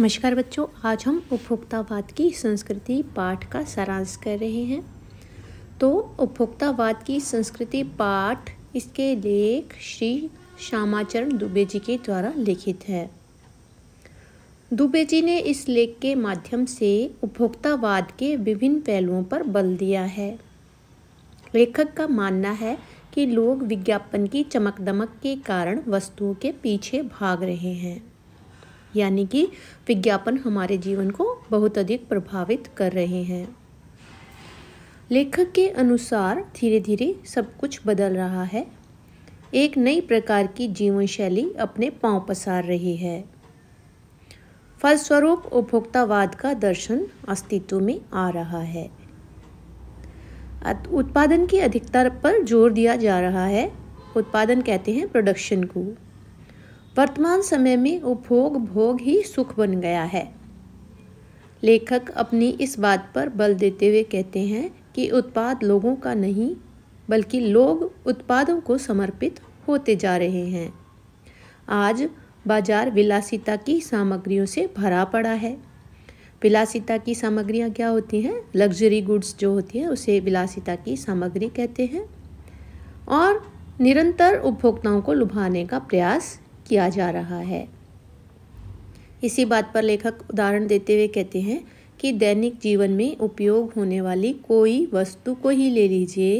नमस्कार बच्चों आज हम उपभोक्तावाद की संस्कृति पाठ का सारांश कर रहे हैं तो उपभोक्तावाद की संस्कृति पाठ इसके लेख श्री श्यामाचरण दुबे जी के द्वारा लिखित है दुबे जी ने इस लेख के माध्यम से उपभोक्तावाद के विभिन्न पहलुओं पर बल दिया है लेखक का मानना है कि लोग विज्ञापन की चमक दमक के कारण वस्तुओं के पीछे भाग रहे हैं यानी कि विज्ञापन हमारे जीवन को बहुत अधिक प्रभावित कर रहे हैं लेखक के अनुसार धीरे धीरे सब कुछ बदल रहा है एक नई प्रकार की जीवन शैली अपने पांव पसार रही है फलस्वरूप उपभोक्तावाद का दर्शन अस्तित्व में आ रहा है उत्पादन की अधिकता पर जोर दिया जा रहा है उत्पादन कहते हैं प्रोडक्शन को वर्तमान समय में उपभोग भोग ही सुख बन गया है लेखक अपनी इस बात पर बल देते हुए कहते हैं कि उत्पाद लोगों का नहीं बल्कि लोग उत्पादों को समर्पित होते जा रहे हैं आज बाजार विलासिता की सामग्रियों से भरा पड़ा है विलासिता की सामग्रियाँ क्या होती हैं लग्जरी गुड्स जो होती हैं उसे विलासिता की सामग्री कहते हैं और निरंतर उपभोक्ताओं को लुभाने का प्रयास किया जा रहा है इसी बात पर लेखक उदाहरण देते हुए कहते हैं कि दैनिक जीवन में उपयोग होने वाली कोई वस्तु को ही ले लीजिए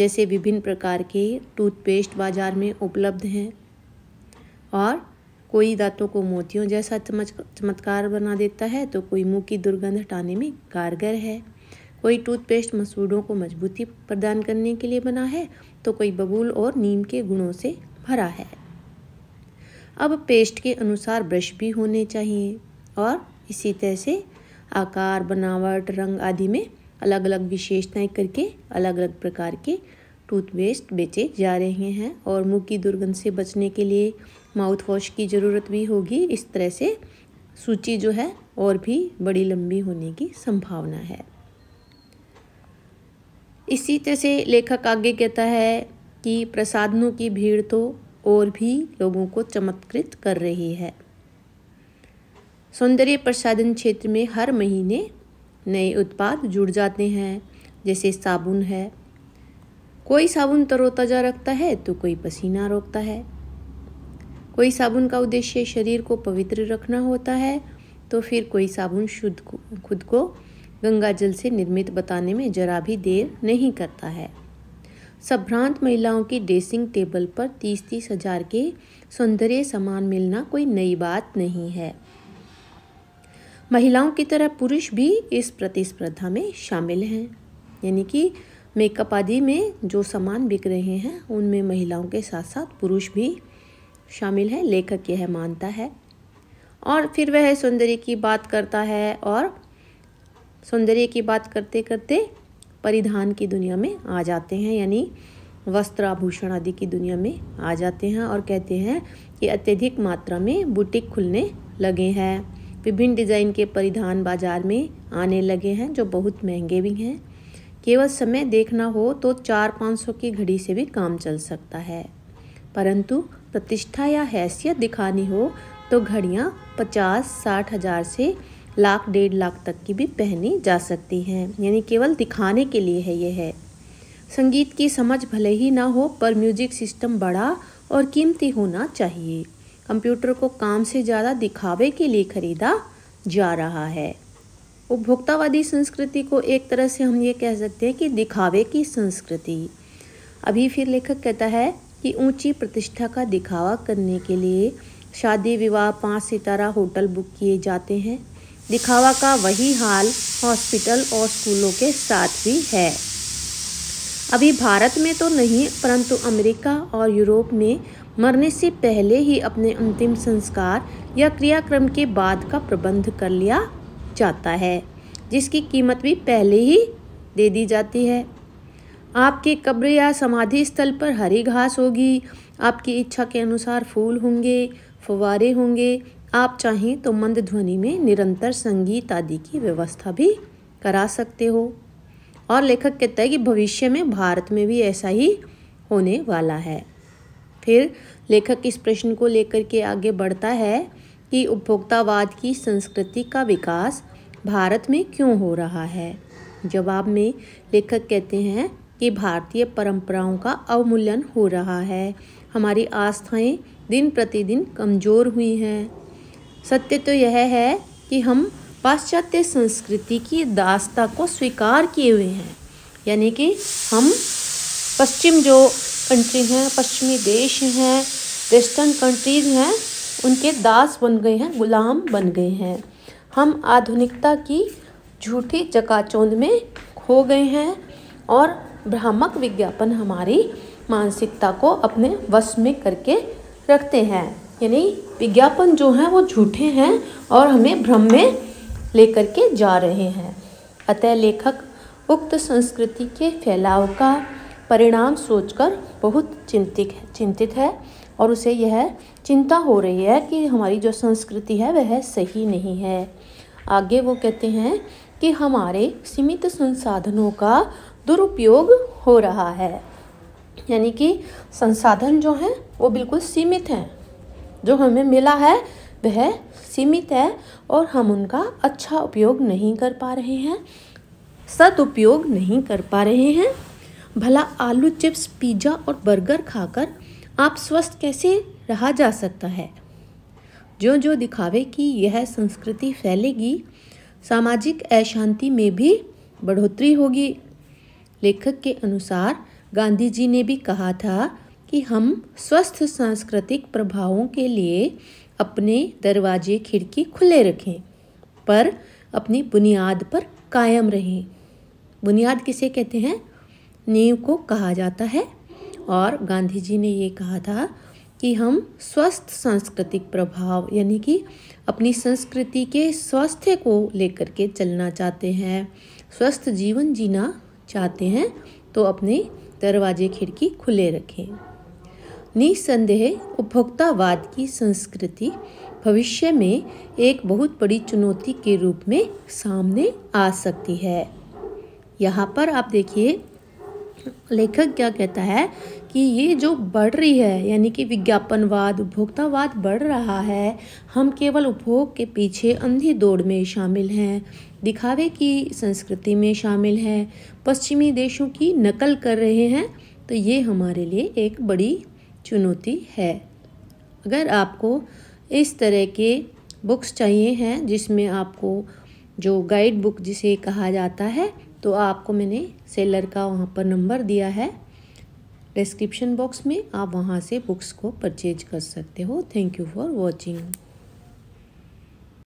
जैसे विभिन्न प्रकार के टूथपेस्ट बाज़ार में उपलब्ध हैं और कोई दांतों को मोतियों जैसा चमत्कार बना देता है तो कोई मुंह की दुर्गंध हटाने में कारगर है कोई टूथपेस्ट मसूड़ों को मजबूती प्रदान करने के लिए बना है तो कोई बबूल और नीम के गुणों से भरा है अब पेस्ट के अनुसार ब्रश भी होने चाहिए और इसी तरह से आकार बनावट रंग आदि में अलग अलग विशेषताएं करके अलग अलग प्रकार के टूथपेस्ट बेचे जा रहे हैं और मुंह की दुर्गंध से बचने के लिए माउथ वॉश की ज़रूरत भी होगी इस तरह से सूची जो है और भी बड़ी लंबी होने की संभावना है इसी तरह से लेखक आगे कहता है कि प्रसादनों की भीड़ तो और भी लोगों को चमत्कृत कर रही है सौंदर्य प्रसाधन क्षेत्र में हर महीने नए उत्पाद जुड़ जाते हैं जैसे साबुन है कोई साबुन तरोताज़ा रखता है तो कोई पसीना रोकता है कोई साबुन का उद्देश्य शरीर को पवित्र रखना होता है तो फिर कोई साबुन शुद्ध खुद को गंगा जल से निर्मित बताने में जरा भी देर नहीं करता है संभ्रांत महिलाओं की ड्रेसिंग टेबल पर तीस तीस हजार के सौंदर्य सामान मिलना कोई नई बात नहीं है महिलाओं की तरह पुरुष भी इस प्रतिस्पर्धा में शामिल हैं यानी कि मेकअप आदि में जो सामान बिक रहे हैं उनमें महिलाओं के साथ साथ पुरुष भी शामिल हैं लेखक यह मानता है और फिर वह सौंदर्य की बात करता है और सौंदर्य की बात करते करते परिधान की दुनिया में आ जाते हैं यानी वस्त्र आभूषण आदि की दुनिया में आ जाते हैं और कहते हैं कि अत्यधिक मात्रा में बुटीक खुलने लगे हैं विभिन्न डिज़ाइन के परिधान बाजार में आने लगे हैं जो बहुत महंगे भी हैं केवल समय देखना हो तो चार पाँच सौ की घड़ी से भी काम चल सकता है परंतु प्रतिष्ठा या हैसियत दिखानी हो तो घड़ियाँ पचास साठ हज़ार से लाख डेढ़ लाख तक की भी पहनी जा सकती हैं यानी केवल दिखाने के लिए है ये है संगीत की समझ भले ही ना हो पर म्यूजिक सिस्टम बड़ा और कीमती होना चाहिए कंप्यूटर को काम से ज़्यादा दिखावे के लिए खरीदा जा रहा है उपभोक्तावादी संस्कृति को एक तरह से हम ये कह सकते हैं कि दिखावे की संस्कृति अभी फिर लेखक कहता है कि ऊंची प्रतिष्ठा का दिखावा करने के लिए शादी विवाह पाँच सितारा होटल बुक किए जाते हैं दिखावा का वही हाल हॉस्पिटल और स्कूलों के साथ भी है अभी भारत में तो नहीं परंतु अमेरिका और यूरोप में मरने से पहले ही अपने अंतिम संस्कार या क्रियाक्रम के बाद का प्रबंध कर लिया जाता है जिसकी कीमत भी पहले ही दे दी जाती है आपकी कब्र या समाधि स्थल पर हरी घास होगी आपकी इच्छा के अनुसार फूल होंगे फवारे होंगे आप चाहें तो मंद ध्वनि में निरंतर संगीत आदि की व्यवस्था भी करा सकते हो और लेखक कहता है कि भविष्य में भारत में भी ऐसा ही होने वाला है फिर लेखक इस प्रश्न को लेकर के आगे बढ़ता है कि उपभोक्तावाद की संस्कृति का विकास भारत में क्यों हो रहा है जवाब में लेखक कहते हैं कि भारतीय परंपराओं का अवमूल्यन हो रहा है हमारी आस्थाएं दिन प्रतिदिन कमज़ोर हुई हैं सत्य तो यह है कि हम पाश्चात्य संस्कृति की दासता को स्वीकार किए हुए हैं यानी कि हम पश्चिम जो कंट्री हैं पश्चिमी देश हैं वेस्टर्न कंट्रीज़ हैं उनके दास बन गए हैं गुलाम बन गए हैं हम आधुनिकता की झूठी चकाचौंध में खो गए हैं और भ्रामक विज्ञापन हमारी मानसिकता को अपने वश में करके रखते हैं यानी विज्ञापन जो हैं वो झूठे हैं और हमें भ्रम में लेकर के जा रहे हैं अतः लेखक उक्त संस्कृति के फैलाव का परिणाम सोचकर बहुत चिंतित है चिंतित है और उसे यह चिंता हो रही है कि हमारी जो संस्कृति है वह सही नहीं है आगे वो कहते हैं कि हमारे सीमित संसाधनों का दुरुपयोग हो रहा है यानी कि संसाधन जो हैं वो बिल्कुल सीमित हैं जो हमें मिला है वह सीमित है और हम उनका अच्छा उपयोग नहीं कर पा रहे हैं सदउपयोग नहीं कर पा रहे हैं भला आलू चिप्स पिज़्ज़ा और बर्गर खाकर आप स्वस्थ कैसे रहा जा सकता है जो जो दिखावे की यह संस्कृति फैलेगी सामाजिक अशांति में भी बढ़ोतरी होगी लेखक के अनुसार गांधी जी ने भी कहा था कि हम स्वस्थ सांस्कृतिक प्रभावों के लिए अपने दरवाजे खिड़की खुले रखें पर अपनी बुनियाद पर कायम रहें बुनियाद किसे कहते हैं नींव को कहा जाता है और गांधी जी ने ये कहा था कि हम स्वस्थ सांस्कृतिक प्रभाव यानी कि अपनी संस्कृति के स्वास्थ्य को लेकर के चलना चाहते हैं स्वस्थ जीवन जीना चाहते हैं तो अपने दरवाजे खिड़की खुले रखें निसंदेह उपभोक्तावाद की संस्कृति भविष्य में एक बहुत बड़ी चुनौती के रूप में सामने आ सकती है यहाँ पर आप देखिए लेखक क्या कहता है कि ये जो बढ़ रही है यानी कि विज्ञापनवाद उपभोक्तावाद बढ़ रहा है हम केवल उपभोग के पीछे अंधी दौड़ में शामिल हैं दिखावे की संस्कृति में शामिल हैं पश्चिमी देशों की नकल कर रहे हैं तो ये हमारे लिए एक बड़ी चुनौती है अगर आपको इस तरह के बुक्स चाहिए हैं जिसमें आपको जो गाइड बुक जिसे कहा जाता है तो आपको मैंने सेलर का वहाँ पर नंबर दिया है डिस्क्रिप्शन बॉक्स में आप वहाँ से बुक्स को परचेज कर सकते हो थैंक यू फॉर वॉचिंग